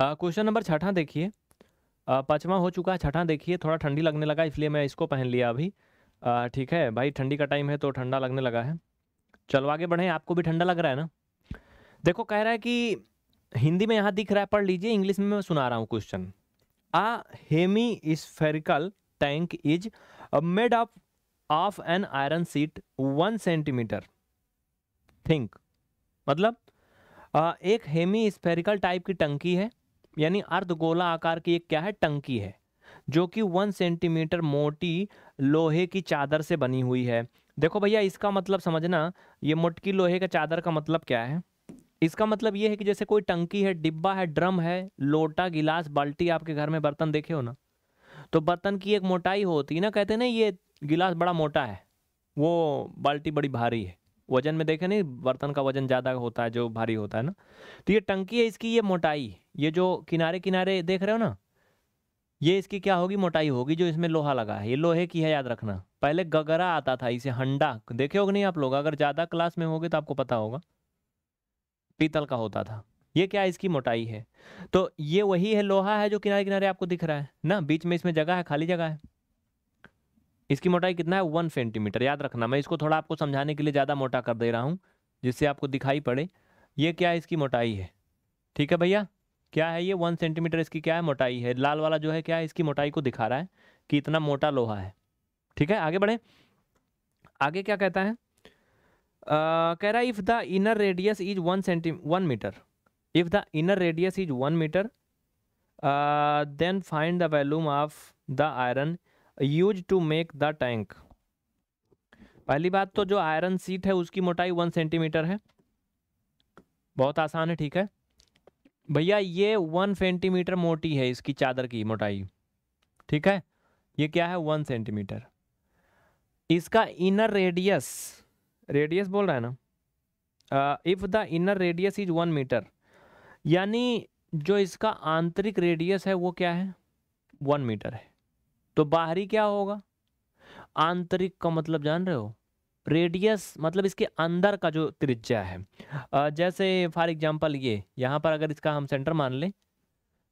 Question number छठा देखिए पाँचवा हो चुका है छठा देखिए थोड़ा ठंडी लगने लगा इसलिए मैं इसको पहन लिया अभी ठीक है भाई ठंडी का टाइम है तो ठंडा लगने लगा है चलो आगे बढ़ें आपको भी ठंडा लग रहा है ना देखो कह रहा है कि हिंदी में यहाँ दिख रहा है पढ़ लीजिए इंग्लिश में मैं सुना रहा हूँ question a hemispherical tank is made up of an iron sheet one centimetre think मतलब आ, एक हेमी स्फेरिकल टाइप की टंकी है यानी अर्धगोला आकार की एक क्या है टंकी है जो कि वन सेंटीमीटर मोटी लोहे की चादर से बनी हुई है देखो भैया इसका मतलब समझना ये मोटकी लोहे का चादर का मतलब क्या है इसका मतलब ये है कि जैसे कोई टंकी है डिब्बा है ड्रम है लोटा गिलास बाल्टी आपके घर में बर्तन देखे हो ना तो बर्तन की एक मोटाई होती है ना कहते ना ये गिलास बड़ा मोटा है वो बाल्टी बड़ी भारी है वजन में देखे नहीं बर्तन का वजन ज़्यादा होता है जो भारी होता है ना तो ये टंकी है इसकी ये मोटाई ये जो किनारे किनारे देख रहे हो ना ये इसकी क्या होगी मोटाई होगी जो इसमें लोहा लगा है ये लोहे की है याद रखना पहले गगरा आता था इसे हंडा देखे होगे नहीं आप लोग अगर ज़्यादा क्लास में होगे तो आपको पता होगा पीतल का होता था ये क्या इसकी मोटाई है तो ये वही है लोहा है जो किनारे किनारे आपको दिख रहा है ना बीच में इसमें जगह है खाली जगह है इसकी मोटाई कितना है वन सेंटीमीटर याद रखना मैं इसको थोड़ा आपको समझाने के लिए ज़्यादा मोटा कर दे रहा हूँ जिससे आपको दिखाई पड़े ये क्या है इसकी मोटाई है ठीक है भैया क्या है ये वन सेंटीमीटर इसकी क्या है मोटाई है लाल वाला जो है क्या है इसकी मोटाई को दिखा रहा है कि इतना मोटा लोहा है ठीक है आगे बढ़े आगे क्या कहता है कह रहा if the inner radius is one centi one metre if the inner radius is one metre then find the volume of the iron use to make the tank पहली बात तो जो आयरन सीट है उसकी मोटाई वन सेंटीमीटर है बहुत आसान है ठीक है भैया ये वन सेंटीमीटर मोटी है इसकी चादर की मोटाई ठीक है ये क्या है वन सेंटीमीटर इसका इनर रेडियस रेडियस बोल रहा है ना if the inner radius is one metre यानी जो इसका आंतरिक रेडियस है वो क्या है वन मीटर है तो बाहरी क्या होगा आंतरिक का मतलब जान रहे हो रेडियस मतलब इसके अंदर का जो त्रिज्या है जैसे फॉर एग्जांपल ये यहाँ पर अगर इसका हम सेंटर मान लें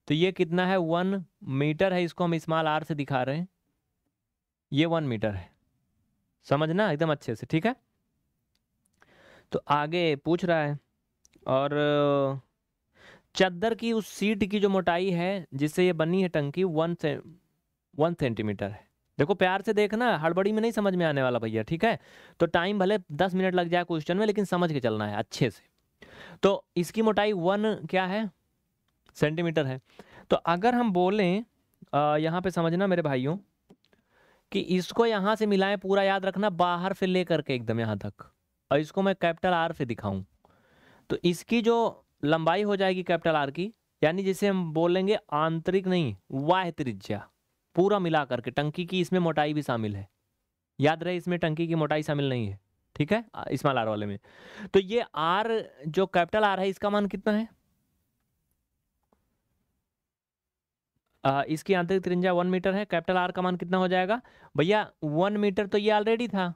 तो ये कितना है वन मीटर है इसको हम स्मॉल आर से दिखा रहे हैं ये वन मीटर है समझना एकदम अच्छे से ठीक है तो आगे पूछ रहा है और चद्दर की उस सीट की जो मोटाई है जिससे ये बनी है टंकी वन से वन सेंटीमीटर है देखो प्यार से देखना हड़बड़ी में नहीं समझ में आने वाला भैया ठीक है तो टाइम भले दस मिनट लग जाए क्वेश्चन में लेकिन समझ के चलना है अच्छे से तो इसकी मोटाई वन क्या है सेंटीमीटर है तो अगर हम बोलें यहाँ पे समझना मेरे भाइयों कि इसको यहाँ से मिलाएं पूरा याद रखना बाहर से ले करके एकदम यहाँ तक और इसको मैं कैपिटल आर से दिखाऊं तो इसकी जो लंबाई हो जाएगी कैपिटल आर की यानी जिसे हम बोलेंगे आंतरिक नहीं वाह त्रिज्या पूरा मिला करके टंकी की इसमें मोटाई भी शामिल है याद रहे इसमें टंकी की मोटाई शामिल नहीं है ठीक है इस्माल आर वाले में तो ये आर जो कैपिटल आर है इसका मान कितना है आ, इसकी आंतरिक त्रिंजा वन मीटर है कैपिटल आर का मान कितना हो जाएगा भैया वन मीटर तो ये ऑलरेडी था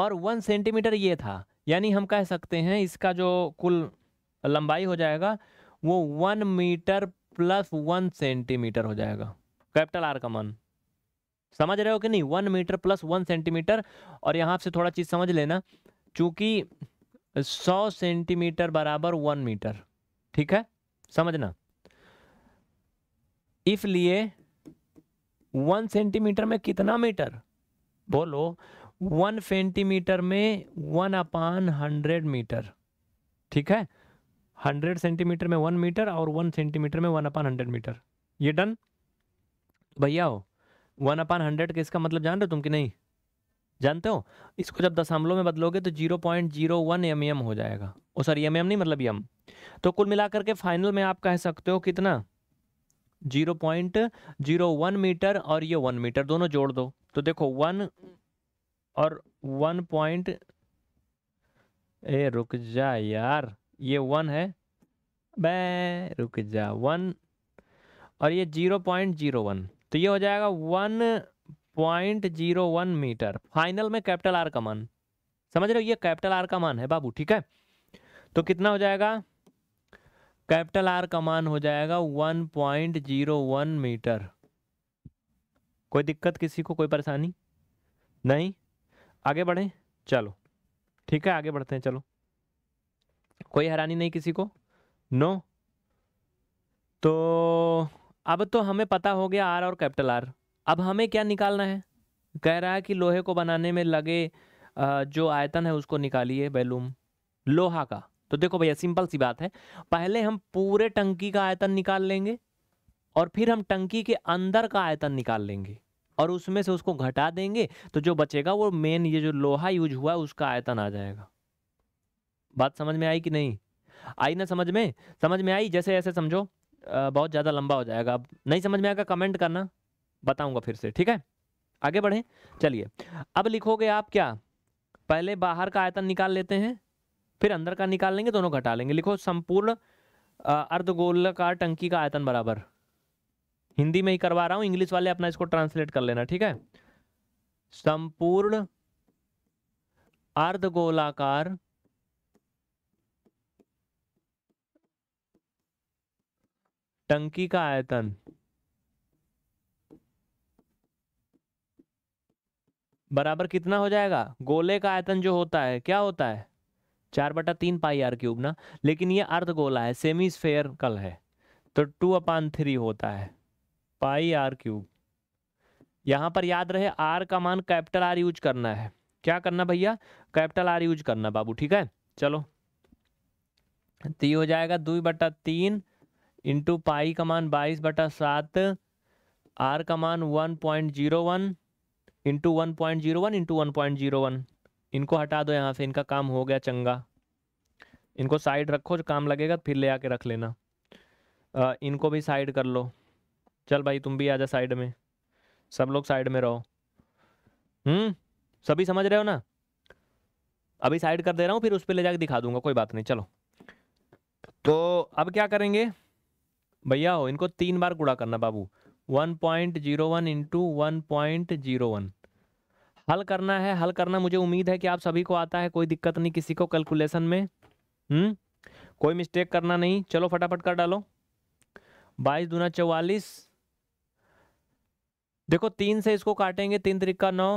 और वन सेंटीमीटर ये था यानी हम कह सकते हैं इसका जो कुल लंबाई हो जाएगा वो one metre plus one centimetre हो जाएगा कैपिटल आर का मन समझ रहे हो कि नहीं one metre plus one centimetre और यहाँ से थोड़ा चीज़ समझ लेना चूंकि सौ सेंटीमीटर बराबर वन मीटर ठीक है समझना इसलिए वन सेंटीमीटर में कितना मीटर बोलो वन सेंटीमीटर में वन अपान हंड्रेड मीटर ठीक है हंड्रेड सेंटीमीटर में वन मीटर और वन सेंटीमीटर में वन अपान हंड्रेड मीटर ये डन भैया हो वन अपान हंड्रेड के इसका मतलब जान रहे हो तुम कि नहीं जानते हो इसको जब दशमलव में बदलोगे तो zero point zero one M M हो जाएगा ओ सर एम एम नहीं मतलब यम तो कुल मिलाकर के फाइनल में आप कह सकते हो कितना zero point zero one metre और ये वन मीटर दोनों जोड़ दो तो देखो वन और वन पॉइंट ए रुक जा यार ये वन है बे रुक जा वन और ये जीरो पॉइंट जीरो वन तो ये हो जाएगा one point zero one metre final में कैपिटल आर का मान समझ रहे हो ये कैपिटल आर का मान है बाबू ठीक है तो कितना हो जाएगा कैपिटल आर का मान हो जाएगा one point zero one metre कोई दिक्कत किसी को कोई परेशानी नहीं आगे बढ़े चलो ठीक है आगे बढ़ते हैं चलो कोई हैरानी नहीं किसी को नो तो अब तो हमें पता हो गया आर और कैपिटल आर अब हमें क्या निकालना है कह रहा है कि लोहे को बनाने में लगे जो आयतन है उसको निकालिए बैलूम लोहा का तो देखो भैया सिंपल सी बात है पहले हम पूरे टंकी का आयतन निकाल लेंगे और फिर हम टंकी के अंदर का आयतन निकाल लेंगे और उसमें से उसको घटा देंगे तो जो बचेगा वो मेन ये जो लोहा यूज हुआ है उसका आयतन आ जाएगा बात समझ में आई कि नहीं आई ना समझ में समझ में आई जैसे ऐसे समझो बहुत ज़्यादा लंबा हो जाएगा अब नहीं समझ में आएगा कमेंट करना बताऊंगा फिर से ठीक है आगे बढ़ें चलिए अब लिखोगे आप क्या पहले बाहर का आयतन निकाल लेते हैं फिर अंदर का निकाल लेंगे दोनों घटा लेंगे लिखो संपूर्ण अर्धगोलाकार टंकी का आयतन बराबर हिंदी में ही करवा रहा हूँ इंग्लिश वाले अपना इसको ट्रांसलेट कर लेना ठीक है संपूर्ण अर्धगोलाकार टंकी का आयतन बराबर कितना हो जाएगा गोले का आयतन जो होता है क्या होता है चार बटा तीन पाई आर क्यूब ना लेकिन ये अर्ध गोला है सेमी स्फेयर कल है तो टू अपान थ्री होता है पाई आर क्यूब यहां पर याद रहे आर का मान कैपिटल आर यूज करना है क्या करना भैया कैपिटल आर यूज करना बाबू ठीक है चलो तो ये हो जाएगा दुई बटा तीन इंटू पाई का मान बाईस बटा सात आर का मान one point zero one into one point zero one into one point zero one इनको हटा दो यहाँ से इनका काम हो गया चंगा इनको साइड रखो जो काम लगेगा फिर ले आके रख लेना आ, इनको भी साइड कर लो चल भाई तुम भी आ जा साइड में सब लोग साइड में रहो हम्म सभी समझ रहे हो ना अभी साइड कर दे रहा हूँ फिर उस पर ले जाके दिखा दूंगा कोई बात नहीं चलो तो अब क्या करेंगे भैया हो इनको तीन बार गुड़ा करना बाबू one point zero one into one point zero one हल करना है हल करना मुझे उम्मीद है कि आप सभी को आता है कोई दिक्कत नहीं किसी को कैलकुलेशन में हम्म कोई मिस्टेक करना नहीं चलो फटाफट कर डालो बाईस दूना चौवालीस देखो तीन से इसको काटेंगे तीन तरीका नौ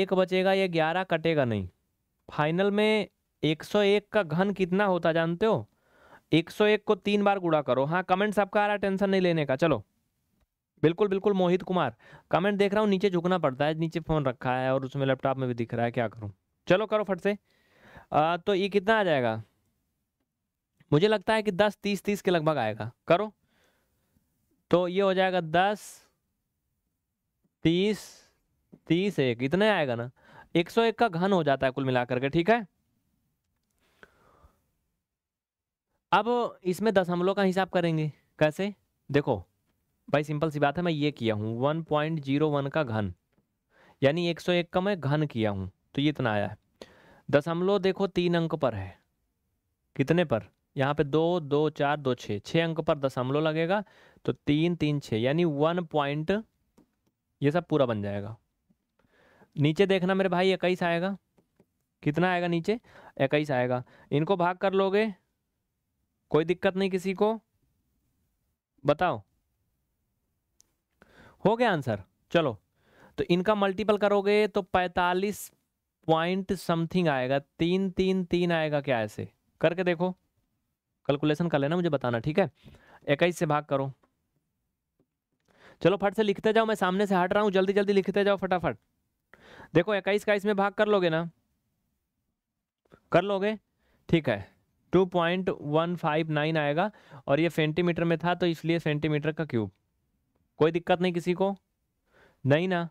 एक बचेगा या ग्यारह कटेगा नहीं फाइनल में एक सौ एक का घन कितना होता जानते हो 101 को तीन बार गुड़ा करो हाँ कमेंट्स आपका आ रहा है टेंशन नहीं लेने का चलो बिल्कुल बिल्कुल मोहित कुमार कमेंट देख रहा हूँ नीचे झुकना पड़ता है नीचे फ़ोन रखा है और उसमें लैपटॉप में भी दिख रहा है क्या करूँ चलो करो फट से आ, तो ये कितना आ जाएगा मुझे लगता है कि दस तीस तीस के लगभग आएगा करो तो ये हो जाएगा दस तीस तीस एक इतने आएगा ना एक सौ एक का घन हो जाता है कुल मिलाकर के ठीक है अब इसमें दशमलव का हिसाब करेंगे कैसे देखो भाई सिंपल सी बात है मैं ये किया हूँ वन पॉइंट जीरो वन का घन यानी एक सौ एक का मैं घन किया हूँ तो ये इतना आया है दशमलव देखो तीन अंक पर है कितने पर यहाँ पे दो दो चार दो छः छः अंक पर दशमलव लगेगा तो तीन तीन छः यानी वन पॉइंट ये सब पूरा बन जाएगा नीचे देखना मेरे भाई इक्कीस आएगा कितना आएगा नीचे इक्कीस आएगा इनको भाग कर लोगे कोई दिक्कत नहीं किसी को बताओ हो गया आंसर चलो तो इनका मल्टीपल करोगे तो 45 पॉइंट समथिंग आएगा तीन तीन तीन आएगा क्या ऐसे करके देखो कैलकुलेशन कर लेना मुझे बताना ठीक है इक्कीस से भाग करो चलो फट से लिखते जाओ मैं सामने से हट रहा हूँ जल्दी जल्दी लिखते जाओ फटाफट देखो इक्कीस का इसमें भाग कर लोगे ना कर लोगे ठीक है two point one five nine आएगा और ये सेंटीमीटर में था तो इसलिए सेंटीमीटर का क्यूब कोई दिक्कत नहीं किसी को नहीं ना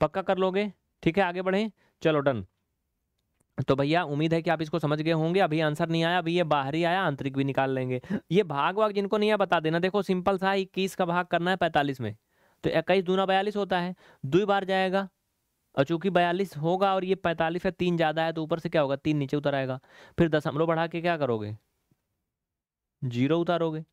पक्का कर लोगे ठीक है आगे बढ़ें चलो डन तो भैया उम्मीद है कि आप इसको समझ गए होंगे अभी आंसर नहीं आया अभी ये बाहरी आया आंतरिक भी निकाल लेंगे ये भाग वाग जिनको नहीं है बता देना देखो सिंपल सा इक्कीस का भाग करना है पैंतालीस में तो इक्कीस दूना बयालीस होता है दो बार जाएगा और चूंकि बयालीस होगा और ये पैंतालीस या तीन ज़्यादा है तो ऊपर से क्या होगा तीन नीचे उतर आएगा फिर दशमलव बढ़ा के क्या करोगे जीरो उतारोगे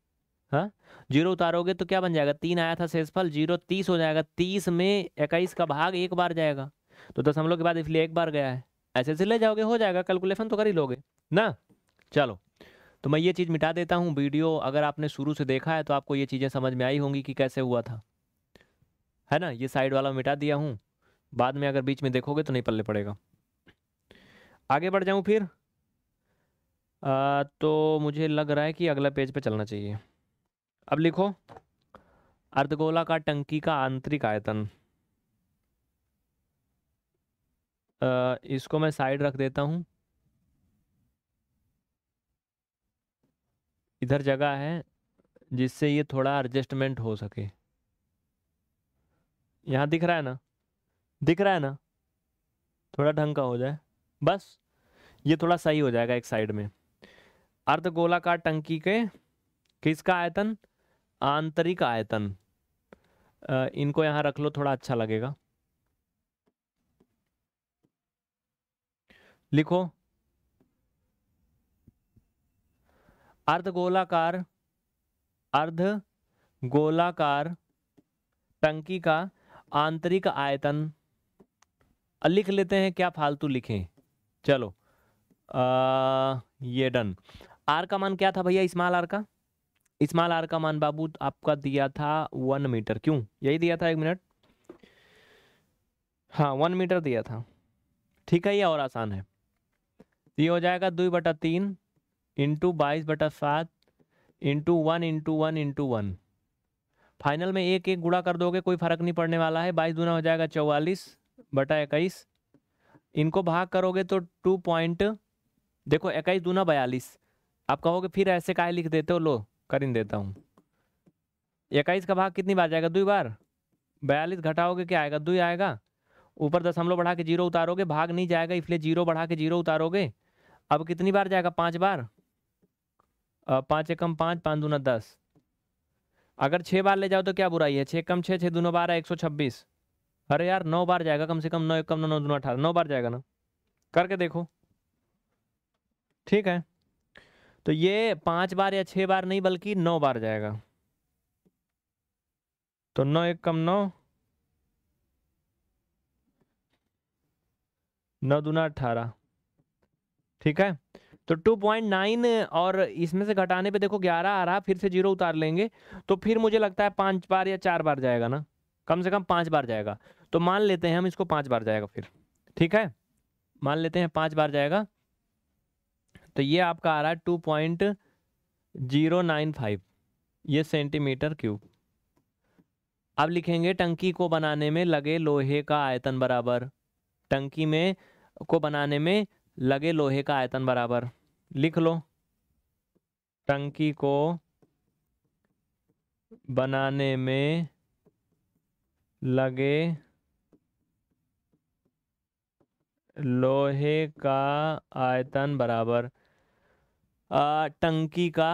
हाँ जीरो उतारोगे तो क्या बन जाएगा तीन आया था शेषफल जीरो तीस हो जाएगा तीस में इक्कीस का भाग एक बार जाएगा तो दशमलव के बाद इसलिए एक बार गया है ऐसे ऐसे ले जाओगे हो जाएगा कैलकुलेशन तो कर ही लोगे ना चलो तो मैं ये चीज़ मिटा देता हूँ वीडियो अगर आपने शुरू से देखा है तो आपको ये चीज़ें समझ में आई होंगी कि कैसे हुआ था है ना ये साइड वाला मिटा दिया हूँ बाद में अगर बीच में देखोगे तो नहीं पल्ले पड़ेगा आगे बढ़ जाऊँ फिर आ, तो मुझे लग रहा है कि अगला पेज पे चलना चाहिए अब लिखो अर्धगोला का टंकी का आंतरिक आयतन इसको मैं साइड रख देता हूँ इधर जगह है जिससे ये थोड़ा एडजस्टमेंट हो सके यहाँ दिख रहा है ना दिख रहा है ना थोड़ा ढंग का हो जाए बस ये थोड़ा सही हो जाएगा एक साइड में अर्ध गोलाकार टंकी के किसका आयतन आंतरिक आयतन इनको यहां रख लो थोड़ा अच्छा लगेगा लिखो अर्ध गोलाकार अर्ध गोलाकार टंकी का आंतरिक आयतन लिख लेते हैं क्या फालतू लिखें चलो आ, ये डन आर का मान क्या था भैया इस्माल आर का इस्माल आर का मान बाबू आपका दिया था वन मीटर क्यों यही दिया था एक मिनट हाँ वन मीटर दिया था ठीक है ये और आसान है ये हो जाएगा दुई बटा तीन इंटू बाईस बटा सात into one into one into one final में एक एक गुड़ा कर दोगे कोई फर्क नहीं पड़ने वाला है बाईस दूना हो जाएगा चौवालीस बटा इक्कीस इनको भाग करोगे तो टू पॉइंट देखो इक्कीस दूना बयालीस आप कहोगे फिर ऐसे का लिख देते हो लो कर देता हूँ इक्कीस का भाग कितनी बार जाएगा दुई बार बयालीस घटाओगे क्या आएगा दुई आएगा ऊपर दशमलव बढ़ा के जीरो उतारोगे भाग नहीं जाएगा इसलिए जीरो बढ़ा के जीरो उतारोगे अब कितनी बार जाएगा पाँच बार पाँच एकम पाँच पाँच दूना दस अगर छः बार ले जाओ तो क्या बुराई है छः कम छः छः दूनों बारह एक सौ छब्बीस अरे यार नौ बार जाएगा कम से कम नौ एक कम नौ नौ दोनों अठारह नौ बार जाएगा ना करके देखो ठीक है तो ये पांच बार या छह बार नहीं बल्कि नौ बार जाएगा तो नौ एक कम नौ नौ दूना अठारह ठीक है तो टू पॉइंट नाइन और इसमें से घटाने पे देखो ग्यारह आ रहा फिर से जीरो उतार लेंगे तो फिर मुझे लगता है पांच बार या चार बार जाएगा ना कम से कम पाँच बार जाएगा तो मान लेते हैं हम इसको पाँच बार जाएगा फिर ठीक है मान लेते हैं पाँच बार जाएगा तो ये आपका आ रहा है two point zero nine five ये सेंटीमीटर क्यूब अब लिखेंगे टंकी को बनाने में लगे लोहे का आयतन बराबर टंकी में को बनाने में लगे लोहे का आयतन बराबर लिख लो टंकी को बनाने में लगे लोहे का आयतन बराबर आ, टंकी का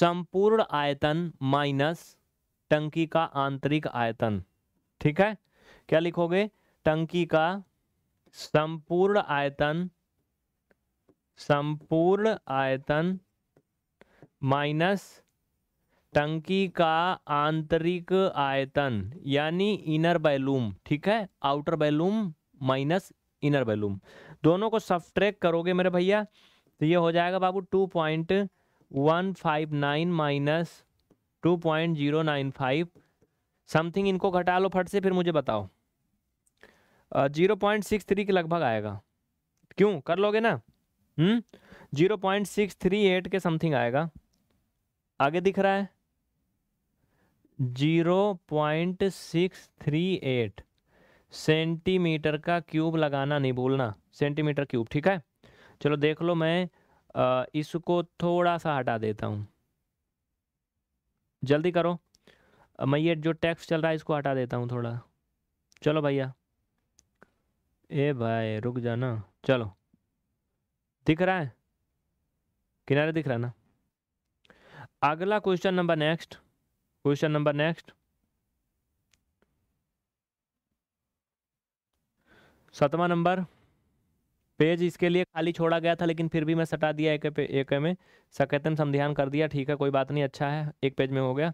संपूर्ण आयतन माइनस टंकी का आंतरिक आयतन ठीक है क्या लिखोगे टंकी का संपूर्ण आयतन संपूर्ण आयतन माइनस टंकी का आंतरिक आयतन यानी इनर बैलूम ठीक है outer volume minus inner volume दोनों को सफ्ट्रैक करोगे मेरे भैया तो ये हो जाएगा बाबू two point one five nine minus two point zero nine five something इनको घटा लो फट से फिर मुझे बताओ जीरो पॉइंट सिक्स थ्री के लगभग आएगा क्यों कर लोगे ना zero point six three eight के समथिंग आएगा आगे दिख रहा है zero point six three eight centimetre का क्यूब लगाना नहीं भूलना सेंटीमीटर क्यूब ठीक है चलो देख लो मैं इसको थोड़ा सा हटा देता हूँ जल्दी करो मैं ये जो टैक्स चल रहा है इसको हटा देता हूँ थोड़ा चलो भैया ए भाई रुक जाना चलो दिख रहा है किनारे दिख रहा है ना अगला question number next question number next सतवा नंबर पेज इसके लिए खाली छोड़ा गया था लेकिन फिर भी मैं सटा दिया एक एक में सकेतन संध्यान कर दिया ठीक है कोई बात नहीं अच्छा है एक पेज में हो गया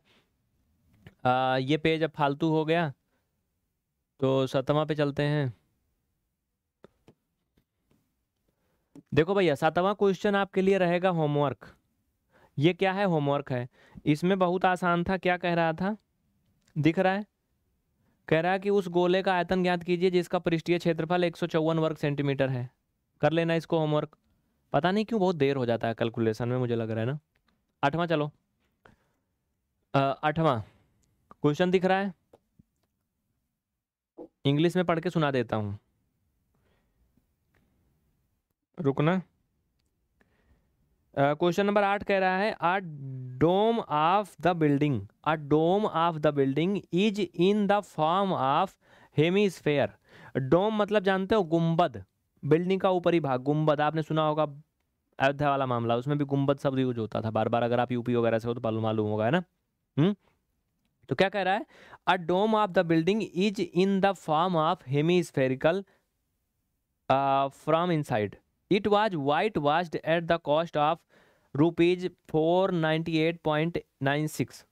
आ, ये पेज अब फालतू हो गया तो सतवा पे चलते हैं देखो भैया सातवां क्वेश्चन आपके लिए रहेगा होमवर्क ये क्या है होमवर्क है इसमें बहुत आसान था क्या कह रहा था दिख रहा है कह रहा है कि उस गोले का आयतन ज्ञात कीजिए जिसका पृष्ठीय क्षेत्रफल एक वर्ग सेंटीमीटर है कर लेना इसको होमवर्क पता नहीं क्यों बहुत देर हो जाता है कैलकुलेशन में मुझे लग रहा है ना आठवा चलो आठवा क्वेश्चन दिख रहा है इंग्लिश में पढ़ के सुना देता हूँ रुकना क्वेश्चन नंबर आठ कह रहा है a dome of the building a dome of the building is in the form of hemisphere dome मतलब जानते हो गुम्बद बिल्डिंग का ऊपरी भाग गुम्बद आपने सुना होगा अयोध्या वाला मामला उसमें भी गुम्बद शब्द यूज होता था बार बार अगर आप यूपी वगैरह से हो तो मालूम मालूम होगा है ना हुँ? हम्म? तो क्या कह रहा है a dome of the building is in the form of hemispherical from inside it was white washed at the cost of rupees four ninety eight point nine six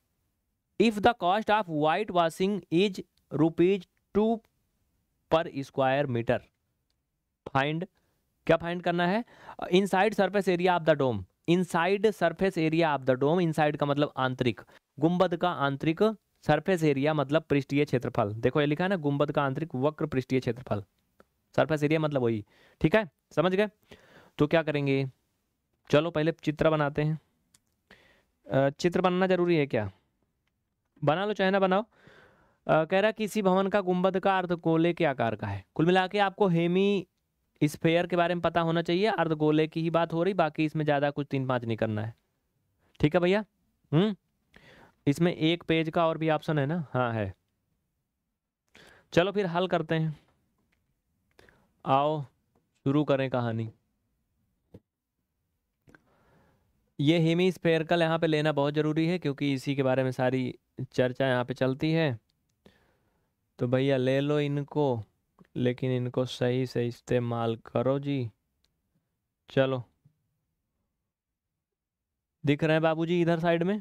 if the cost of white washing is rupees two per square metre find क्या find करना है inside surface area of the dome inside surface area of the dome inside का मतलब आंतरिक गुम्बद का आंतरिक surface area मतलब पृष्ठीय क्षेत्रफल देखो ये लिखा है ना गुम्बद का आंतरिक वक्र पृष्ठीय क्षेत्रफल सरफेस एरिया मतलब वही ठीक है समझ गए तो क्या करेंगे चलो पहले चित्र बनाते हैं चित्र बनना जरूरी है क्या बना लो चाहे ना बनाओ कह रहा किसी भवन का गुंबद का अर्ध गोले के आकार का है कुल मिला के आपको हेमी स्फेयर के बारे में पता होना चाहिए अर्ध गोले की ही बात हो रही बाकी इसमें ज़्यादा कुछ तीन पाँच नहीं करना है ठीक है भैया हम्म इसमें एक पेज का और भी ऑप्शन है ना हाँ है चलो फिर हल करते हैं आओ शुरू करें कहानी ये हेमी स्पेयरकल यहाँ पे लेना बहुत ज़रूरी है क्योंकि इसी के बारे में सारी चर्चा यहाँ पे चलती है तो भैया ले लो इनको लेकिन इनको सही से इस्तेमाल करो जी चलो दिख रहे हैं बाबूजी इधर साइड में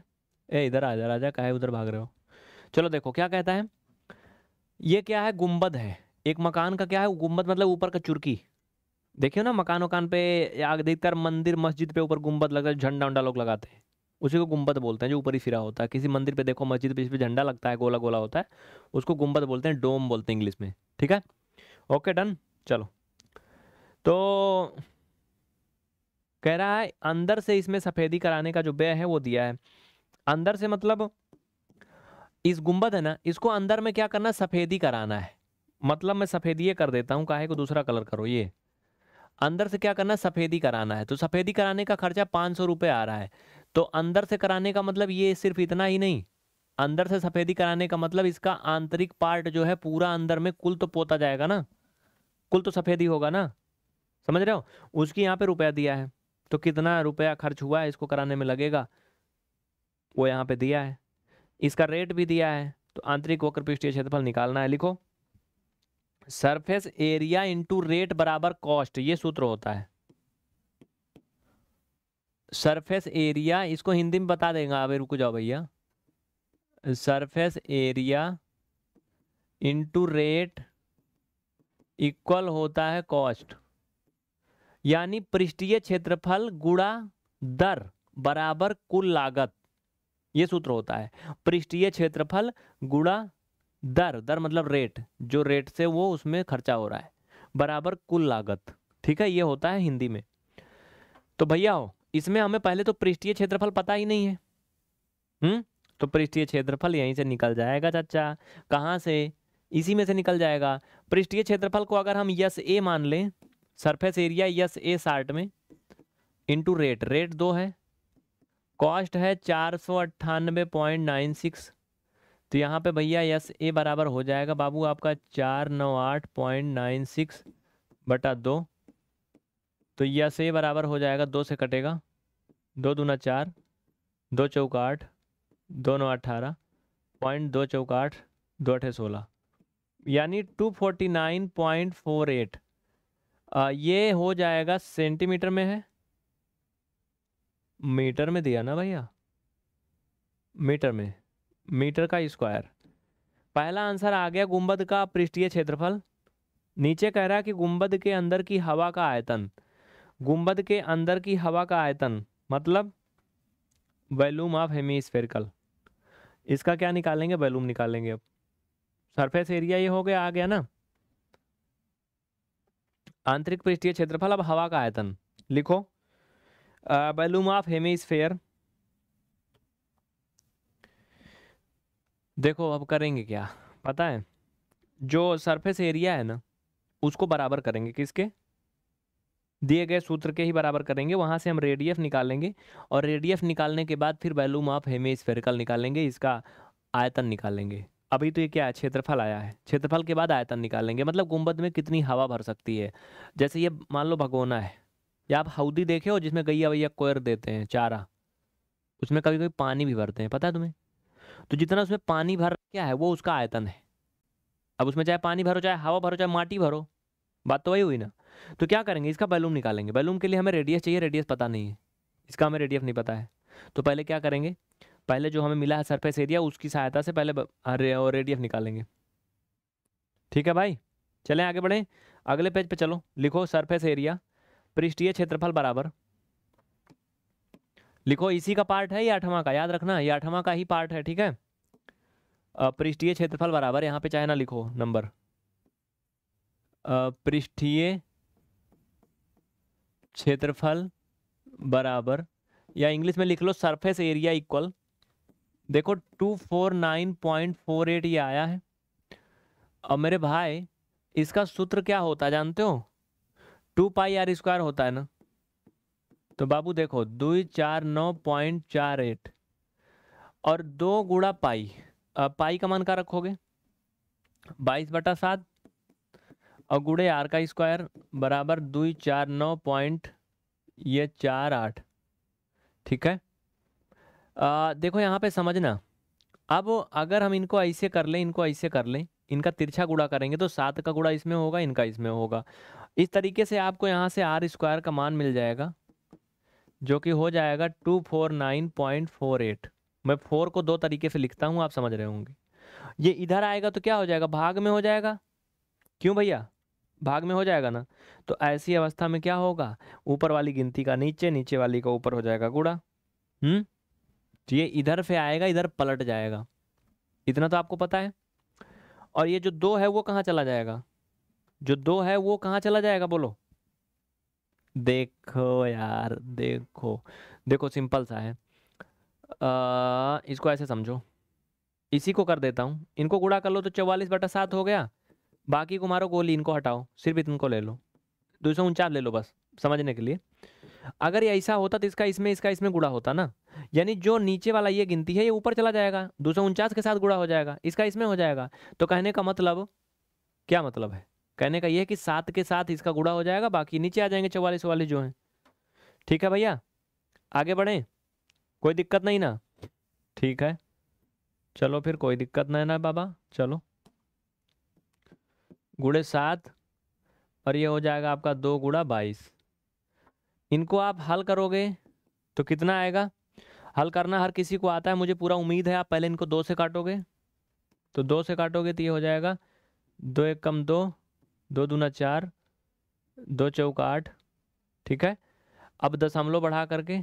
ए इधर आ जा राजा कहे उधर भाग रहे हो चलो देखो क्या कहता है ये क्या है गुम्बद है एक मकान का क्या है गुम्बद मतलब ऊपर का चुरकी देखियो ना मकान वकान पे अधिकतर मंदिर मस्जिद पे ऊपर गुम्बद लगता है झंडा उंडा लोग लगाते हैं उसी को गुम्बद बोलते हैं जो ऊपर ही सिरा होता है किसी मंदिर पे देखो मस्जिद पे इस पे झंडा लगता है गोला गोला होता है उसको गुम्बद बोलते हैं डोम बोलते हैं इंग्लिश में ठीक है ओके डन चलो तो कह रहा है अंदर से इसमें सफ़ेदी कराने का जो व्यय है वो दिया है अंदर से मतलब इस गुम्बद है ना इसको अंदर में क्या करना सफ़ेदी कराना है मतलब मैं सफ़ेदी कर देता हूँ काहे को दूसरा कलर करो ये अंदर से क्या करना है सफ़ेदी कराना है तो सफ़ेदी कराने का खर्चा पाँच सौ रुपये आ रहा है तो अंदर से कराने का मतलब ये सिर्फ इतना ही नहीं अंदर से सफ़ेदी कराने का मतलब इसका आंतरिक पार्ट जो है पूरा अंदर में कुल तो पोता जाएगा ना कुल तो सफ़ेदी होगा ना समझ रहे हो उसकी यहाँ पे रुपया दिया है तो कितना रुपया खर्च हुआ है इसको कराने में लगेगा वो यहाँ पे दिया है इसका रेट भी दिया है तो आंतरिक वक्र पृष्ठीय क्षेत्रफल निकालना है लिखो सरफेस एरिया इंटू रेट बराबर कॉस्ट ये सूत्र होता है सरफेस एरिया इसको हिंदी में बता देंगे अभी रुक जाओ भैया surface area into rate equal होता है कॉस्ट यानी पृष्ठीय क्षेत्रफल गुड़ा दर बराबर कुल लागत ये सूत्र होता है पृष्ठीय क्षेत्रफल गुड़ा दर दर मतलब रेट जो रेट से वो उसमें खर्चा हो रहा है बराबर कुल लागत ठीक है ये होता है हिंदी में तो भैया हो इसमें हमें पहले तो पृष्ठीय क्षेत्रफल पता ही नहीं है हम्म तो पृष्ठीय क्षेत्रफल यहीं से निकल जाएगा चाचा कहाँ से इसी में से निकल जाएगा पृष्ठीय क्षेत्रफल को अगर हम यस ए मान लें सरफेस एरिया यस ए साठ में इंटू रेट रेट दो है कॉस्ट है चार सौ अट्ठानबे पॉइंट नाइन सिक्स तो यहाँ पे भैया यस ए बराबर हो जाएगा बाबू आपका चार नौ आठ पॉइंट नाइन सिक्स बटा दो तो यस ए बराबर हो जाएगा दो से कटेगा दो दूना चार दो चौका आठ दो नौ अठारह पॉइंट दो चौका आठ दो अठे सोलह यानी two forty nine point four eight ये हो जाएगा सेंटीमीटर में है मीटर में दिया ना भैया मीटर में मीटर का स्क्वायर पहला आंसर आ गया गुंबद का पृष्ठीय क्षेत्रफल नीचे कह रहा है कि गुंबद के अंदर की हवा का आयतन गुंबद के अंदर की हवा का आयतन मतलब वैल्यूम ऑफ हेमी स्फेरिकल इसका क्या निकालेंगे वैल्यूम निकालेंगे अब सरफेस एरिया ये हो गया आ गया ना आंतरिक पृष्ठीय क्षेत्रफल अब हवा का आयतन लिखो वैल्यूम ऑफ हेमी स्फेयर देखो अब करेंगे क्या पता है जो सरफेस एरिया है ना उसको बराबर करेंगे किसके दिए गए सूत्र के ही बराबर करेंगे वहाँ से हम रेडियफ निकालेंगे और रेडियफ निकालने के बाद फिर वैल्यूम ऑफ स्फेरिकल निकालेंगे इसका आयतन निकालेंगे अभी तो ये क्या है क्षेत्रफल आया है क्षेत्रफल के बाद आयतन निकालेंगे मतलब गुंबद में कितनी हवा भर सकती है जैसे ये मान लो भगोना है या आप हाउदी देखे हो जिसमें गैया वैया कोयर देते हैं चारा उसमें कभी कभी पानी भी भरते हैं पता है तुम्हें तो जितना उसमें पानी भर क्या है वो उसका आयतन है अब उसमें चाहे पानी भरो चाहे हवा भरो चाहे माटी भरो बात तो वही हुई ना तो क्या करेंगे इसका बैलूम निकालेंगे बैलूम के लिए हमें रेडियस चाहिए रेडियस पता नहीं है इसका हमें रेडियस नहीं पता है तो पहले क्या करेंगे पहले जो हमें मिला है सरफेस एरिया उसकी सहायता से पहले रेडियस निकालेंगे ठीक है भाई चलें आगे बढ़ें अगले पेज पे चलो लिखो सरफेस एरिया पृष्ठीय क्षेत्रफल बराबर लिखो इसी का पार्ट है या आठवां का याद रखना ये आठवां का ही पार्ट है ठीक है पृष्ठीय क्षेत्रफल बराबर यहाँ पे चाहे ना लिखो नंबर पृष्ठीय क्षेत्रफल बराबर या इंग्लिश में लिख लो सरफेस एरिया इक्वल देखो two four nine point four eight ये आया है अब मेरे भाई इसका सूत्र क्या होता है जानते हो टू पाई आर स्क्वायर होता है ना तो बाबू देखो दुई चार नौ पॉइंट चार एट और दो गुड़ा पाई आ, पाई का मान का रखोगे बाईस बटा सात और गुड़े आर का स्क्वायर बराबर दुई चार नौ पॉइंट ये चार आठ ठीक है आ, देखो यहाँ पे समझना अब अगर हम इनको ऐसे कर लें इनको ऐसे कर लें इनका तिरछा गुड़ा करेंगे तो सात का गुड़ा इसमें होगा इनका इसमें होगा इस तरीके से आपको यहाँ से आर स्क्वायर का मान मिल जाएगा जो कि हो जाएगा two four nine point four eight मैं फोर को दो तरीके से लिखता हूँ आप समझ रहे होंगे ये इधर आएगा तो क्या हो जाएगा भाग में हो जाएगा क्यों भैया भाग में हो जाएगा ना तो ऐसी अवस्था में क्या होगा ऊपर वाली गिनती का नीचे नीचे वाली का ऊपर हो जाएगा गुड़ा हम्म तो ये इधर से आएगा इधर पलट जाएगा इतना तो आपको पता है और ये जो दो है वो कहाँ चला जाएगा जो दो है वो कहाँ चला जाएगा बोलो देखो यार देखो देखो सिंपल सा है आ, इसको ऐसे समझो इसी को कर देता हूँ इनको गुड़ा कर लो तो चौवालीस बटा सात हो गया बाकी को मारो गोली इनको हटाओ सिर्फ इनको ले लो दो सौ उनचास ले लो बस समझने के लिए अगर ये ऐसा होता तो इसका इसमें इसका इसमें गुड़ा होता ना यानी जो नीचे वाला ये गिनती है ये ऊपर चला जाएगा दो के साथ गुड़ा हो जाएगा इसका इसमें हो जाएगा तो कहने का मतलब क्या मतलब है कहने का ये है कि सात के साथ इसका गुड़ा हो जाएगा बाकी नीचे आ जाएंगे चौवालीस वाले जो हैं ठीक है भैया आगे बढ़ें कोई दिक्कत नहीं ना ठीक है चलो फिर कोई दिक्कत नहीं ना बाबा चलो गुड़े सात और ये हो जाएगा आपका दो गुड़ा बाईस इनको आप हल करोगे तो कितना आएगा हल करना हर किसी को आता है मुझे पूरा उम्मीद है आप पहले इनको दो से काटोगे तो दो से काटोगे तो ये हो जाएगा दो एक कम दो दो दूना चार दो चौक आठ ठीक है अब दशमलव बढ़ा करके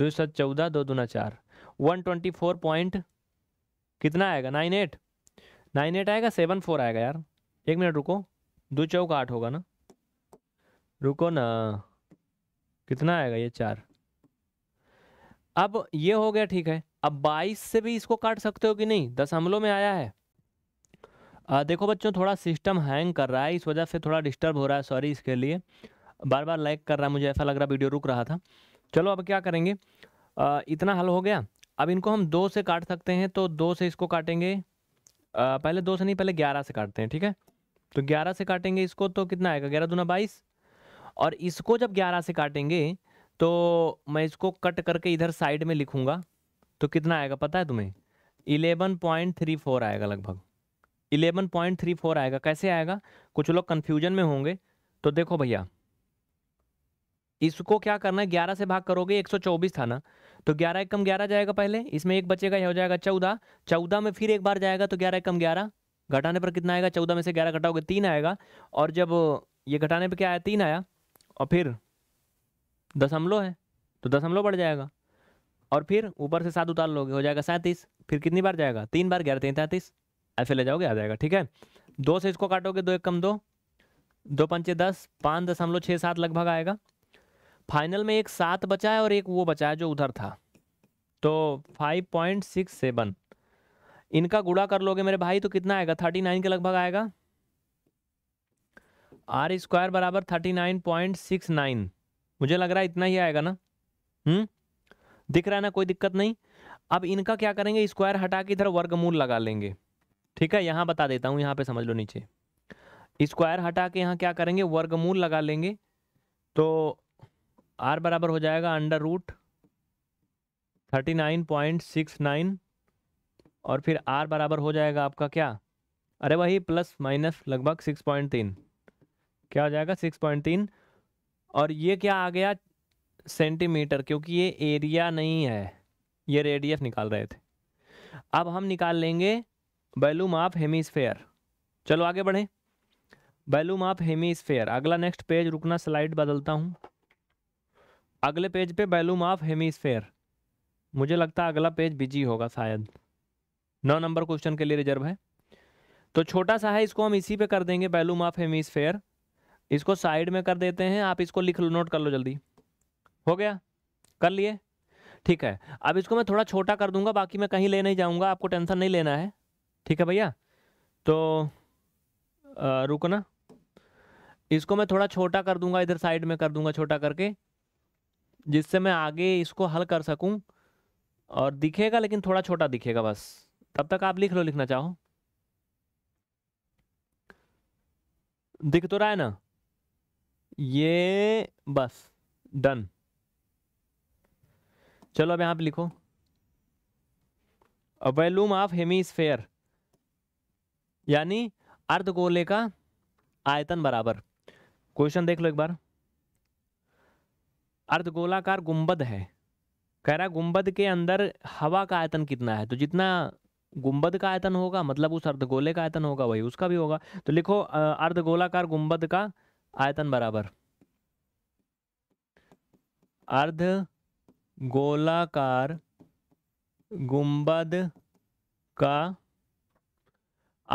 दो सत चौदह दो दूना चार वन ट्वेंटी फोर पॉइंट कितना आएगा नाइन एट नाइन एट आएगा सेवन फोर आएगा यार एक मिनट रुको दो चौक आठ होगा ना रुको ना कितना आएगा ये चार अब ये हो गया ठीक है अब बाईस से भी इसको काट सकते हो कि नहीं दशमलव में आया है आ, देखो बच्चों थोड़ा सिस्टम हैंग कर रहा है इस वजह से थोड़ा डिस्टर्ब हो रहा है सॉरी इसके लिए बार बार लाइक कर रहा है मुझे ऐसा लग रहा वीडियो रुक रहा था चलो अब क्या करेंगे आ, इतना हल हो गया अब इनको हम दो से काट सकते हैं तो दो से इसको काटेंगे आ, पहले दो से नहीं पहले ग्यारह से काटते हैं ठीक है तो ग्यारह से काटेंगे इसको तो कितना आएगा ग्यारह दूना बाईस और इसको जब ग्यारह से काटेंगे तो मैं इसको कट करके इधर साइड में लिखूँगा तो कितना आएगा पता है तुम्हें इलेवन पॉइंट थ्री फोर आएगा लगभग इलेवन पॉइंट थ्री फोर आएगा कैसे आएगा कुछ लोग कन्फ्यूजन में होंगे तो देखो भैया इसको क्या करना है ग्यारह से भाग करोगे एक सौ चौबीस था ना तो ग्यारह एक कम ग्यारह जाएगा पहले इसमें एक बचेगा यह हो जाएगा चौदह चौदह में फिर एक बार जाएगा तो ग्यारह एक कम ग्यारह घटाने पर कितना आएगा चौदह में से ग्यारह घटाओगे तीन आएगा और जब ये घटाने पर क्या आया तीन आया और फिर दशमलव है तो दशमलव बढ़ जाएगा और फिर ऊपर से सात उतार लोगे हो जाएगा सैंतीस फिर कितनी बार जाएगा तीन बार ग्यारह तीन तैंतीस ऐसे ले जाओगे आ जाएगा ठीक है दो से इसको काटोगे दो एक कम दो दो पंचे दस पाँच दशमलव छः सात लगभग आएगा फाइनल में एक सात बचा है और एक वो बचा है जो उधर था तो फाइव पॉइंट सिक्स सेवन इनका गुड़ा कर लोगे मेरे भाई तो कितना आएगा थर्टी नाइन के लगभग आएगा आर स्क्वायर बराबर thirty nine point six nine मुझे लग रहा है इतना ही आएगा ना हम्म दिख रहा है ना कोई दिक्कत नहीं अब इनका क्या करेंगे स्क्वायर हटा के इधर वर्गमूल लगा लेंगे ठीक है यहाँ बता देता हूँ यहाँ पे समझ लो नीचे स्क्वायर हटा के यहाँ क्या करेंगे वर्गमूल लगा लेंगे तो आर बराबर हो जाएगा under root thirty nine point six nine और फिर आर बराबर हो जाएगा आपका क्या अरे वही प्लस माइनस लगभग सिक्स पॉइंट तीन क्या हो जाएगा सिक्स पॉइंट तीन और ये क्या आ गया सेंटीमीटर क्योंकि ये एरिया नहीं है ये रेडियस निकाल रहे थे अब हम निकाल लेंगे बैलूम ऑफ हेमीस्फेयर चलो आगे बढ़े बैलूम ऑफ हेमीस्फेयर अगला नेक्स्ट पेज रुकना स्लाइड बदलता हूँ अगले पेज पे बैलूम ऑफ हेमीस्फेयर मुझे लगता है अगला पेज बिजी होगा शायद नौ नंबर क्वेश्चन के लिए रिजर्व है तो छोटा सा है इसको हम इसी पे कर देंगे बैलूम ऑफ हेमीस्फेयर इसको साइड में कर देते हैं आप इसको लिख लो नोट कर लो जल्दी हो गया कर लिए ठीक है अब इसको मैं थोड़ा छोटा कर दूंगा बाकी मैं कहीं ले नहीं जाऊंगा आपको टेंशन नहीं लेना है ठीक है भैया तो रुको ना इसको मैं थोड़ा छोटा कर दूंगा इधर साइड में कर दूंगा छोटा करके जिससे मैं आगे इसको हल कर सकूं और दिखेगा लेकिन थोड़ा छोटा दिखेगा बस तब तक आप लिख लो लिखना चाहो दिख तो रहा है ना ये बस डन चलो अब यहां पे लिखो a volume of hemisphere यानी अर्ध गोले का आयतन बराबर क्वेश्चन देख लो एक बार अर्ध गोलाकार गुंबद है कह रहा गुंबद के अंदर हवा का आयतन कितना है तो जितना गुंबद का आयतन होगा मतलब उस अर्धगोले का आयतन होगा वही उसका भी होगा तो लिखो अर्धगोलाकार गुंबद का आयतन बराबर अर्ध गोलाकार गुंबद का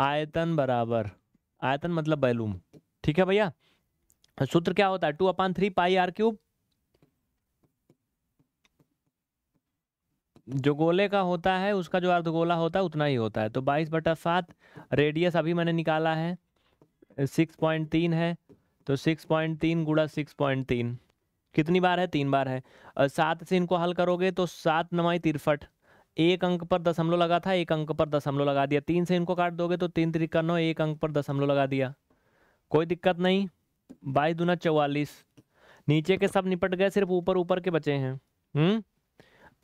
आयतन बराबर आयतन मतलब बैलूम ठीक है भैया तो सूत्र क्या होता है two upon three pi R cube जो गोले का होता है उसका जो अर्धगोला होता है उतना ही होता है तो बाईस बटा सात रेडियस अभी मैंने निकाला है सिक्स पॉइंट तीन है तो सिक्स पॉइंट तीन गुड़ा सिक्स पॉइंट तीन कितनी बार है तीन बार है सात से इनको हल करोगे तो सात नवाई तिरफट एक अंक पर दशमलव लगा था एक अंक पर दशमलव लगा दिया तीन से इनको काट दोगे तो तीन त्रिका नौ एक अंक पर दशमलव लगा दिया कोई दिक्कत नहीं बाईस दूना चौवालीस नीचे के सब निपट गए सिर्फ ऊपर ऊपर के बचे हैं हम्म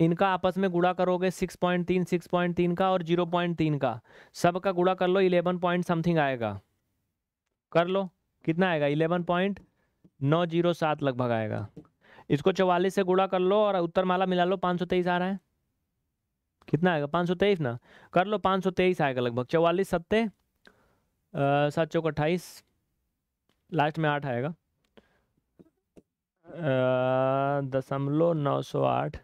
इनका आपस में गुड़ा करोगे सिक्स पॉइंट तीन सिक्स पॉइंट तीन का और जीरो पॉइंट तीन का सब का गुड़ा कर लो इलेवन पॉइंट समथिंग आएगा कर लो कितना आएगा इलेवन पॉइंट नौ जीरो सात लगभग आएगा इसको चौवालीस से गुड़ा कर लो और उत्तर माला मिला लो पाँच सौ तेईस आ रहा है कितना आएगा पाँच सौ तेईस ना कर लो पाँच सौ तेईस आएगा लगभग चौवालीस सत्ते सात चौक अट्ठाईस लास्ट में आठ आएगा दशमलव नौ सौ आठ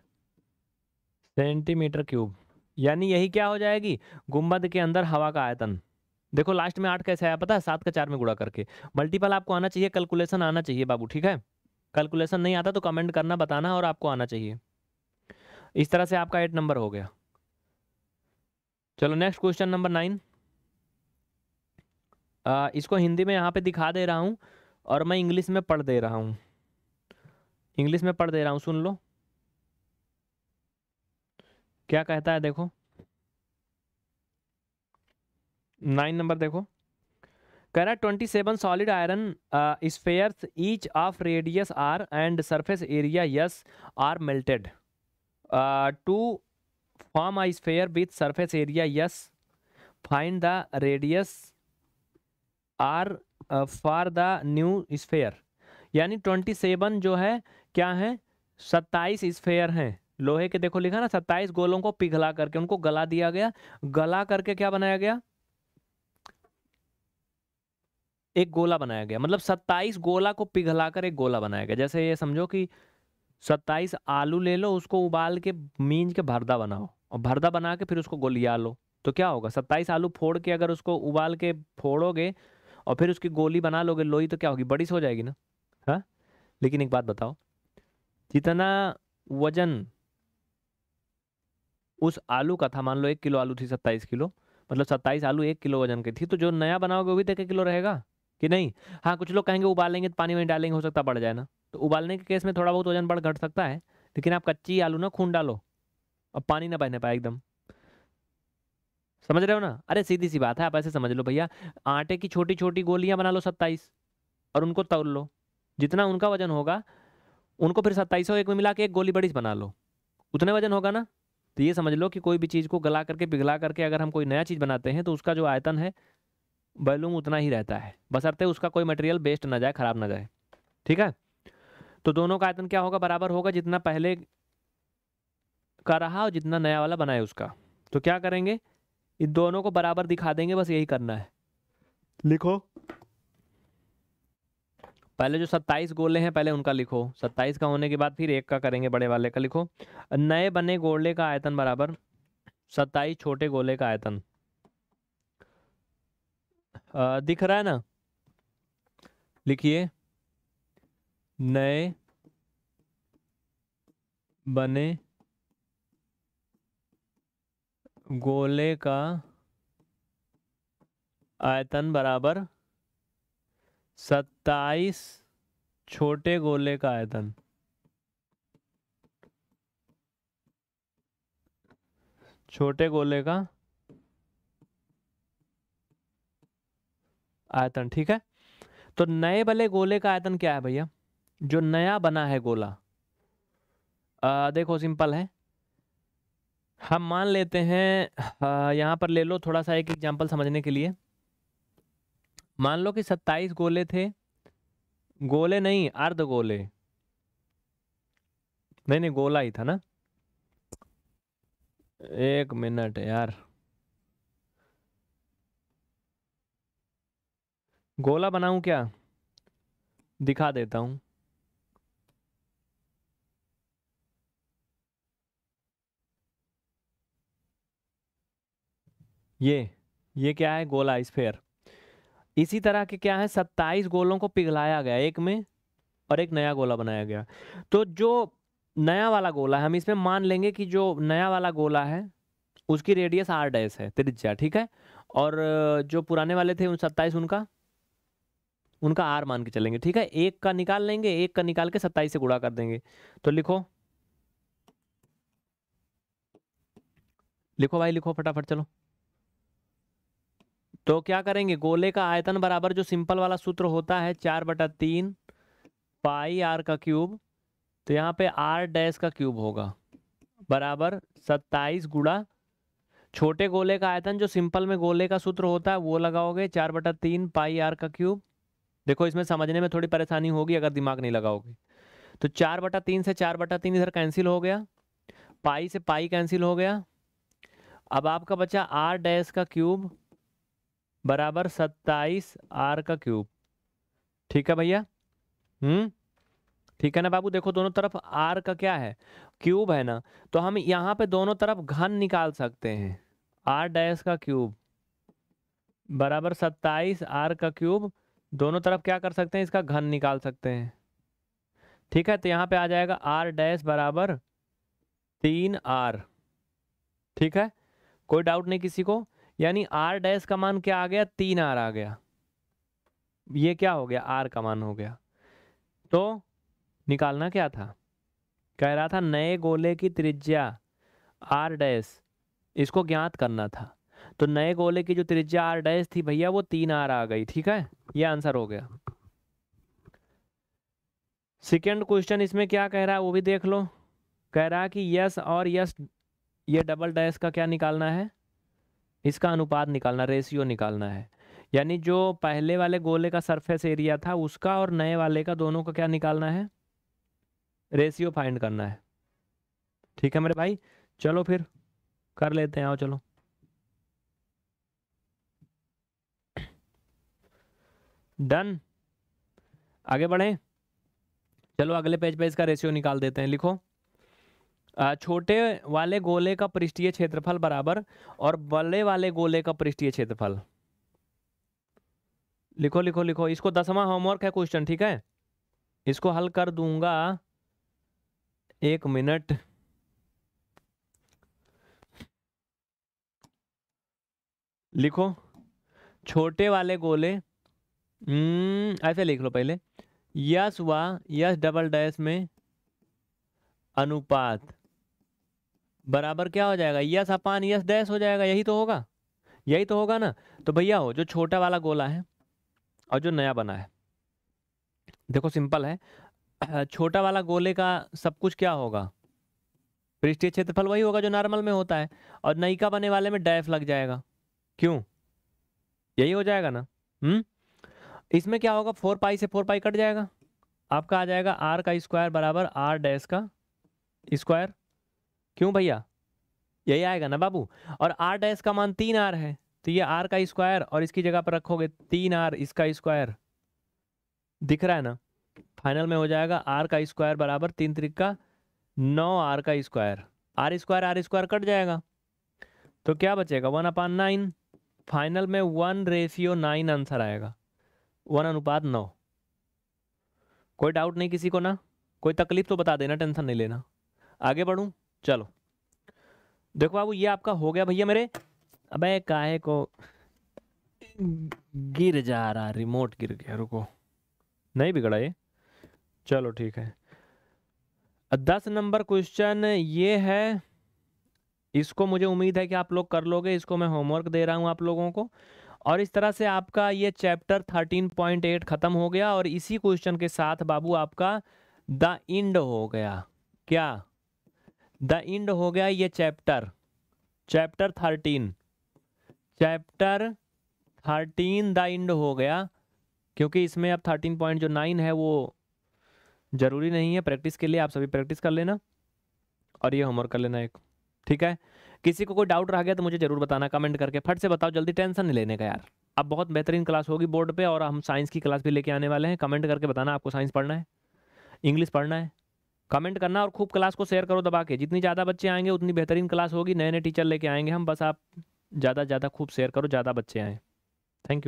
सेंटीमीटर क्यूब यानी यही क्या हो जाएगी गुम्बद के अंदर हवा का आयतन देखो लास्ट में आठ कैसे आया पता है सात का चार में गुड़ा करके मल्टीपल आपको आना चाहिए कैलकुलेशन आना चाहिए बाबू ठीक है कैलकुलेशन नहीं आता तो कमेंट करना बताना और आपको आना चाहिए इस तरह से आपका एट नंबर हो गया चलो नेक्स्ट क्वेश्चन नंबर नाइन इसको हिंदी में यहाँ पे दिखा दे रहा हूँ और मैं इंग्लिश में पढ़ दे रहा हूँ इंग्लिश में पढ़ दे रहा हूँ सुन लो क्या कहता है देखो नाइन नंबर देखो कह रहा है twenty seven solid iron spheres each of radius R and surface area S are melted to form a sphere with surface area S find the radius R for the new sphere यानी twenty seven जो है क्या है सत्ताईस sphere हैं लोहे के देखो लिखा ना सत्ताईस गोलों को पिघला करके उनको गला दिया गया गला करके क्या बनाया गया एक गोला बनाया गया मतलब सत्ताईस गोला को पिघलाकर एक गोला बनाया गया जैसे ये समझो कि सत्ताईस आलू ले लो उसको उबाल के मींज के भरदा बनाओ और भरदा बना के फिर उसको गोलिया लो तो क्या होगा सत्ताईस आलू फोड़ के अगर उसको उबाल के फोड़ोगे और फिर उसकी गोली बना लोगे लोई तो क्या होगी बड़ी हो जाएगी ना हाँ लेकिन एक बात बताओ जितना वजन उस आलू का था मान लो एक किलो आलू थी सत्ताईस किलो मतलब सत्ताईस आलू एक किलो वजन की थी तो जो नया बनाओगे वो भी तो एक किलो रहेगा कि नहीं हाँ कुछ लोग कहेंगे उबालेंगे तो पानी में डालेंगे हो सकता बढ़ जाए ना तो उबालने के केस में थोड़ा बहुत वजन बढ़ घट सकता है लेकिन आप कच्ची आलू ना खून डालो और पानी ना बहने पाए एकदम समझ रहे हो ना अरे सीधी सी बात है आप ऐसे समझ लो भैया आटे की छोटी छोटी गोलियां बना लो सत्ताईस और उनको तौल लो जितना उनका वजन होगा उनको फिर सत्ताईस एक में मिला के एक गोली बड़ी बना लो उतने वजन होगा ना तो ये समझ लो कि कोई भी चीज़ को गला करके पिघला करके अगर हम कोई नया चीज़ बनाते हैं तो उसका जो आयतन है बैलूम उतना ही रहता है बसरते उसका कोई मटेरियल वेस्ट ना जाए ख़राब ना जाए ठीक है तो दोनों का आयतन क्या होगा बराबर होगा जितना पहले का रहा और जितना नया वाला बनाए उसका तो क्या करेंगे इन दोनों को बराबर दिखा देंगे बस यही करना है लिखो पहले जो सत्ताईस गोले हैं पहले उनका लिखो सत्ताईस का होने के बाद फिर एक का करेंगे बड़े वाले का लिखो नए बने गोले का आयतन बराबर सत्ताईस छोटे गोले का आयतन आ, दिख रहा है ना लिखिए नए बने गोले का आयतन बराबर सत्ताईस छोटे गोले का आयतन छोटे गोले का आयतन ठीक है तो नए वाले गोले का आयतन क्या है भैया जो नया बना है गोला आ, देखो सिंपल है हम मान लेते हैं यहाँ पर ले लो थोड़ा सा एक एग्जांपल समझने के लिए मान लो कि सत्ताईस गोले थे गोले नहीं अर्ध गोले नहीं नहीं गोला ही था ना एक मिनट यार गोला बनाऊं क्या दिखा देता हूं ये ये क्या है गोला स्फेयर इसी तरह के क्या है सत्ताईस गोलों को पिघलाया गया एक में और एक नया गोला बनाया गया तो जो नया वाला गोला है हम इसमें मान लेंगे कि जो नया वाला गोला है उसकी रेडियस आर डैस है त्रिज्या ठीक है और जो पुराने वाले थे उन सत्ताईस उनका उनका आर मान के चलेंगे ठीक है एक का निकाल लेंगे एक का निकाल के सत्ताईस से गुड़ा कर देंगे तो लिखो लिखो भाई लिखो फटाफट चलो तो क्या करेंगे गोले का आयतन बराबर जो सिंपल वाला सूत्र होता है चार बटा तीन पाई आर का क्यूब तो यहाँ पे आर डैश का क्यूब होगा बराबर सत्ताईस गुड़ा छोटे गोले का आयतन जो सिंपल में गोले का सूत्र होता है वो लगाओगे चार बटा तीन पाई आर का क्यूब देखो इसमें समझने में थोड़ी परेशानी होगी अगर दिमाग नहीं लगाओगे तो चार बटा तीन से चार बटा तीन इधर कैंसिल हो गया पाई से पाई कैंसिल हो गया अब आपका बचा आर डैश का क्यूब बराबर सत्ताईस आर का क्यूब ठीक है भैया हम्म ठीक है ना बाबू देखो दोनों तरफ आर का क्या है क्यूब है ना तो हम यहाँ पे दोनों तरफ घन निकाल सकते हैं आर डैश का क्यूब बराबर सत्ताईस आर का क्यूब दोनों तरफ क्या कर सकते हैं इसका घन निकाल सकते हैं ठीक है तो यहाँ पे आ जाएगा आर डैश बराबर तीन आर ठीक है कोई डाउट नहीं किसी को यानी आर डैश का मान क्या आ गया तीन आर आ गया ये क्या हो गया आर का मान हो गया तो निकालना क्या था कह रहा था नए गोले की त्रिज्या आर डैश इसको ज्ञात करना था तो नए गोले की जो त्रिज्या आर डैश थी भैया वो तीन आर आ गई ठीक है ये आंसर हो गया सेकेंड क्वेश्चन इसमें क्या कह रहा है वो भी देख लो कह रहा है कि यस और यस ये डबल डैश का क्या निकालना है इसका अनुपात निकालना रेशियो निकालना है यानी जो पहले वाले गोले का सरफेस एरिया था उसका और नए वाले का दोनों का क्या निकालना है रेशियो फाइंड करना है ठीक है मेरे भाई चलो फिर कर लेते हैं आओ चलो डन आगे बढ़ें चलो अगले पेज पे इसका रेशियो निकाल देते हैं लिखो छोटे वाले गोले का पृष्ठीय क्षेत्रफल बराबर और बड़े वाले गोले का पृष्ठीय क्षेत्रफल लिखो लिखो लिखो इसको दसवां होमवर्क है क्वेश्चन ठीक है इसको हल कर दूंगा एक मिनट लिखो छोटे वाले गोले हम्म, ऐसे लिख लो पहले यस वा यस डबल डैश में अनुपात बराबर क्या हो जाएगा यस अपान यस डैश हो जाएगा यही तो होगा यही तो होगा ना तो भैया हो जो छोटा वाला गोला है और जो नया बना है देखो सिंपल है छोटा वाला गोले का सब कुछ क्या होगा पृष्ठीय क्षेत्रफल वही होगा जो नॉर्मल में होता है और नई का बने वाले में डैफ लग जाएगा क्यों यही हो जाएगा ना हम्म इसमें क्या होगा फोर पाई से फोर पाई कट जाएगा आपका आ जाएगा आर का स्क्वायर बराबर आर डैश का स्क्वायर क्यों भैया यही आएगा ना बाबू और आर डैश का मान तीन आर है तो ये आर का स्क्वायर और इसकी जगह पर रखोगे तीन आर इसका स्क्वायर दिख रहा है ना फाइनल में हो जाएगा आर का स्क्वायर बराबर तीन त्रिका नौ आर का square R square R square cut जाएगा तो क्या बचेगा वन अपान नाइन फाइनल में वन रेशियो नाइन आंसर आएगा वन अनुपात नौ कोई डाउट नहीं किसी को ना कोई तकलीफ तो बता देना टेंशन नहीं लेना आगे बढ़ूँ चलो देखो बाबू ये आपका हो गया भैया मेरे अबे काहे को गिर जा रहा रिमोट गिर गया रुको नहीं बिगड़ा ये चलो ठीक है दस नंबर क्वेश्चन ये है इसको मुझे उम्मीद है कि आप लोग कर लोगे इसको मैं होमवर्क दे रहा हूँ आप लोगों को और इस तरह से आपका ये चैप्टर 13.8 ख़त्म हो गया और इसी क्वेश्चन के साथ बाबू आपका द इंड हो गया क्या द इंड हो गया ये chapter chapter thirteen chapter thirteen the end हो गया क्योंकि इसमें अब थर्टीन पॉइंट जो नाइन है वो ज़रूरी नहीं है प्रैक्टिस के लिए आप सभी प्रैक्टिस कर लेना और ये होमवर्क कर लेना एक ठीक है किसी को कोई डाउट रह गया तो मुझे ज़रूर बताना कमेंट करके फट से बताओ जल्दी टेंशन नहीं लेने का यार अब बहुत बेहतरीन क्लास होगी बोर्ड पे और हम साइंस की क्लास भी लेके आने वाले हैं कमेंट करके बताना आपको साइंस पढ़ना है इंग्लिश पढ़ना है कमेंट करना और खूब क्लास को शेयर करो दबा के जितनी ज़्यादा बच्चे आएंगे उतनी बेहतरीन क्लास होगी नए नए टीचर लेके आएंगे हम बस आप ज़्यादा से ज़्यादा खूब शेयर करो ज़्यादा बच्चे आएँ थैंक यू